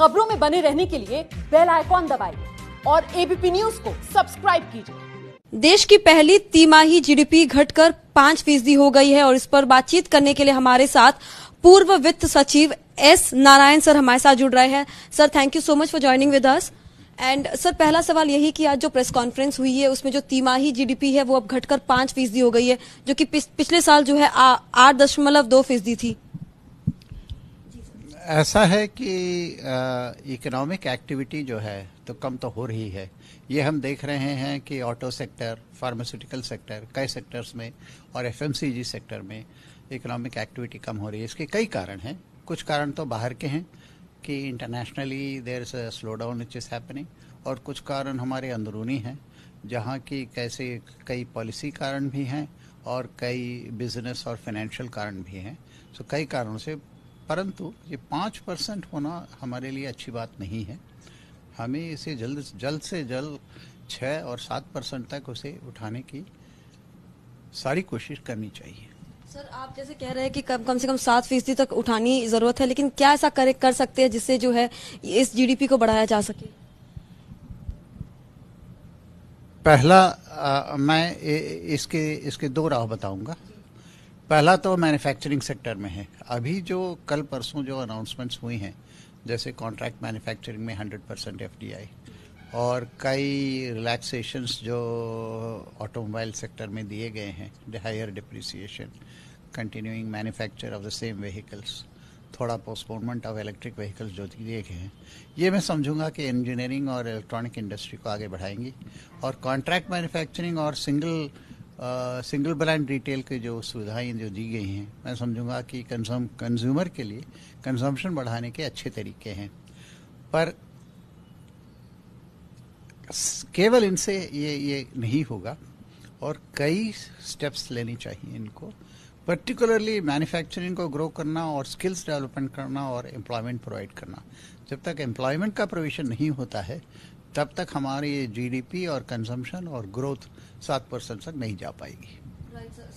खबरों में बने रहने के लिए बेल आइकॉन दबाइए और एबीपी न्यूज को सब्सक्राइब कीजिए देश की पहली तिमाही जीडीपी घटकर पाँच फीसदी हो गई है और इस पर बातचीत करने के लिए हमारे साथ पूर्व वित्त सचिव एस नारायण सर हमारे साथ जुड़ रहे हैं sir thank you so much for joining with us and sir पहला सवाल यही कि आज जो प्रेस कॉन्फ्रेंस हुई है उसमें जो तिमाही जीडीपी है वो अब घटकर पांच फीसदी हो गई है जो कि पिछले साल जो है आठ दशमलव दो फीसदी थी ऐसा है कि इकोनॉमिक एक्टिविटी जो है तो कम तो हो रही है ये हम देख रहे हैं कि ऑटो सेक्टर फार्मास्यूटिकल सेक्टर कई सेक्टर्स में और एफएमसीजी सेक्टर में इकोनॉमिक एक्टिविटी कम हो रही है इसके कई कारण हैं कुछ कारण तो बाहर के हैं कि internationally there is slow down which is happening और कुछ कारण हमारे अंदरूनी हैं जहाँ की कैसे कई पॉलिसी कारण भी हैं और कई बिजनेस और फाइनेंशियल कारण भी हैं सो so, कई कारणों से परंतु ये पाँच परसेंट होना हमारे लिए अच्छी बात नहीं है हमें इसे जल्द जल्द से जल्द छः और सात परसेंट तक उसे उठाने की सारी कोशिश करनी चाहिए सर आप जैसे कह रहे हैं कि कम कम से कम सात फीसदी तक उठानी ज़रूरत है लेकिन क्या ऐसा कर, कर सकते हैं जिससे जो है इस जीडीपी को बढ़ाया जा सके पहला आ, मैं इसके इसके दो राह बताऊंगा पहला तो मैन्युफैक्चरिंग सेक्टर में है अभी जो कल परसों जो अनाउंसमेंट्स हुई हैं जैसे कॉन्ट्रैक्ट मैन्युफैक्चरिंग में 100 परसेंट एफ और कई रिलैक्सेशंस जो ऑटोमोबाइल सेक्टर में दिए गए हैं higher depreciation continuing manufacture of the same vehicles थोड़ा पोस्टपोनमेंट ऑफ इलेक्ट्रिक व्हीकल्स जो दिए गए हैं ये मैं समझूंगा कि इंजीनियरिंग और इलेक्ट्रॉनिक इंडस्ट्री को आगे बढ़ाएंगी और कॉन्ट्रैक्ट मैन्युफैक्चरिंग और सिंगल सिंगल ब्रांड रिटेल के जो सुविधाएं जो दी गई हैं मैं समझूंगा कि कंज्यूम कंज्यूमर के लिए कंजम्पशन बढ़ाने के अच्छे तरीके हैं पर केवल इनसे ये ये नहीं होगा और कई स्टेप्स लेनी चाहिए इनको पर्टिकुलरली मैन्युफैक्चरिंग को ग्रो करना और स्किल्स डेवलपमेंट करना और एम्प्लॉयमेंट प्रोवाइड करना जब तक एम्प्लॉयमेंट का प्रोविजन नहीं होता है तब तक हमारी जीडीपी और कंजम्पशन और ग्रोथ सात परसेंट तक नहीं जा पाएगी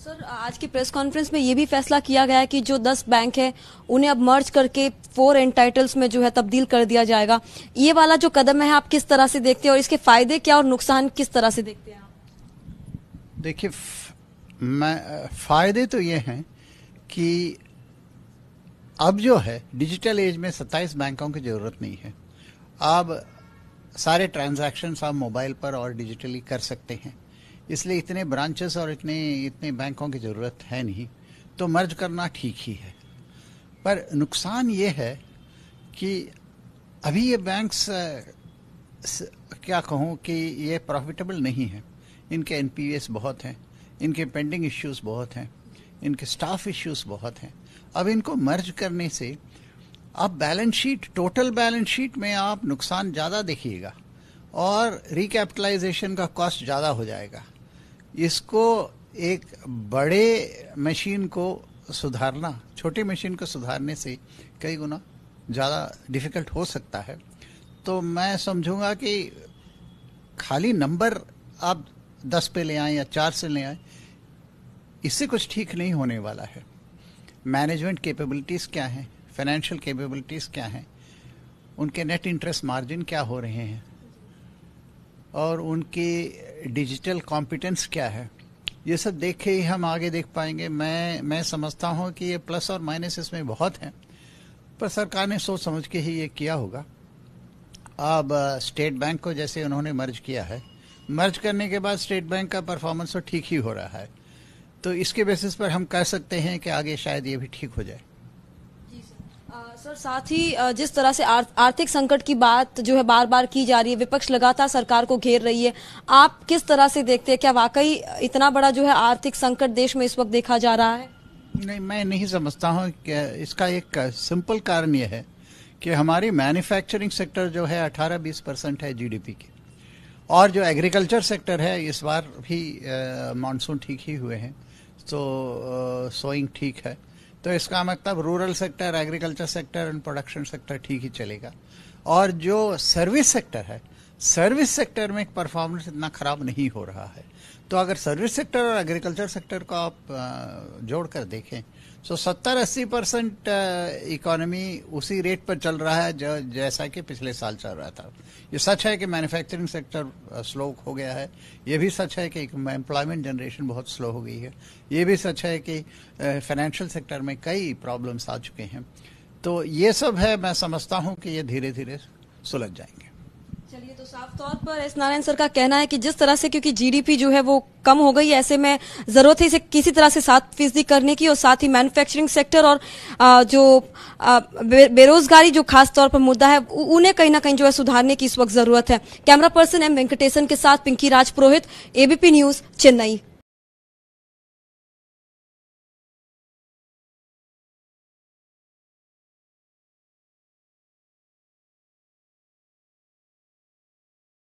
सर आज की प्रेस कॉन्फ्रेंस में ये भी फैसला किया गया कि जो दस बैंक है उन्हें अब मर्ज करके फोर एंटाइटल्स में जो है तब्दील कर दिया जाएगा ये वाला जो कदम है आप किस तरह से देखते हैं और इसके फायदे क्या और नुकसान किस तरह से देखते हैं आप देखिए मैं फायदे तो ये हैं कि अब जो है डिजिटल एज में सत्ताईस बैंकों की जरूरत नहीं है अब सारे ट्रांजैक्शंस आप मोबाइल पर और डिजिटली कर सकते हैं इसलिए इतने ब्रांचेस और इतने इतने बैंकों की ज़रूरत है नहीं तो मर्ज करना ठीक ही है पर नुकसान ये है कि अभी ये बैंक्स क्या कहूँ कि ये प्रॉफिटेबल नहीं है इनके एन बहुत हैं इनके पेंडिंग इश्यूज बहुत हैं इनके स्टाफ इश्यूज बहुत हैं अब इनको मर्ज करने से अब balance sheet total balance sheet में आप नुकसान ज़्यादा देखिएगा और रिकैपिटलाइजेशन का कॉस्ट ज़्यादा हो जाएगा इसको एक बड़े मशीन को सुधारना छोटे मशीन को सुधारने से कई गुना ज़्यादा डिफ़िकल्ट हो सकता है तो मैं समझूंगा कि खाली नंबर आप दस पे ले आए या चार से ले आए इससे कुछ ठीक नहीं होने वाला है मैनेजमेंट कैपेबिलिटीज़ क्या हैं फाइनेंशियल कैपेबिलिटीज़ क्या हैं उनके नेट इंटरेस्ट मार्जिन क्या हो रहे हैं और उनकी डिजिटल कॉम्पिटेंस क्या है ये सब देख के ही हम आगे देख पाएंगे मैं मैं समझता हूँ कि ये प्लस और माइनस इसमें बहुत हैं पर सरकार ने सोच समझ के ही ये किया होगा अब स्टेट बैंक को जैसे उन्होंने मर्ज किया है मर्ज करने के बाद स्टेट बैंक का परफॉर्मेंस तो ठीक ही हो रहा है तो इसके बेसिस पर हम कह सकते हैं कि आगे शायद ये भी ठीक हो जाए सर साथ ही जिस तरह से आर्थिक संकट की बात जो है बार बार की जा रही है विपक्ष लगातार सरकार को घेर रही है आप किस तरह से देखते हैं क्या वाकई इतना बड़ा जो है आर्थिक संकट देश में इस वक्त देखा जा रहा है नहीं मैं नहीं समझता हूँ इसका एक सिंपल कारण यह है कि हमारी मैन्युफैक्चरिंग सेक्टर जो है 18-20 परसेंट है जीडीपी की और जो एग्रीकल्चर सेक्टर है इस बार भी मानसून ठीक ही हुए हैं तो सोइंग ठीक है तो इसका मतलब rural sector agriculture sector and production sector ठीक ही चलेगा और जो सर्विस सेक्टर है सर्विस सेक्टर में परफॉर्मेंस इतना खराब नहीं हो रहा है तो अगर सर्विस सेक्टर और एग्रीकल्चर सेक्टर को आप जोड़कर देखें तो सत्तर अस्सी परसेंट इकोनॉमी उसी रेट पर चल रहा है जो जैसा कि पिछले साल चल रहा था ये सच है कि मैन्युफैक्चरिंग सेक्टर स्लो हो गया है ये भी सच है कि एम्प्लॉयमेंट जनरेशन बहुत स्लो हो गई है ये भी सच है कि फाइनेंशियल सेक्टर में कई प्रॉब्लम्स आ चुके हैं तो ये सब है मैं समझता हूँ कि ये धीरे धीरे सुलझ जाएंगे चलिए तो साफ तौर पर एस नारायण सर का कहना है कि जिस तरह से क्योंकि जीडीपी जो है वो कम हो गई ऐसे में जरूरत है इसे किसी तरह से सात फीसदी करने की और साथ ही मैन्युफैक्चरिंग सेक्टर और जो बेरोजगारी जो खास तौर पर मुद्दा है उन्हें कहीं ना कहीं जो है सुधारने की इस वक्त जरूरत है कैमरा पर्सन एम वेंकटेशन के साथ पिंकी राज पुरोहित एबीपी न्यूज चेन्नई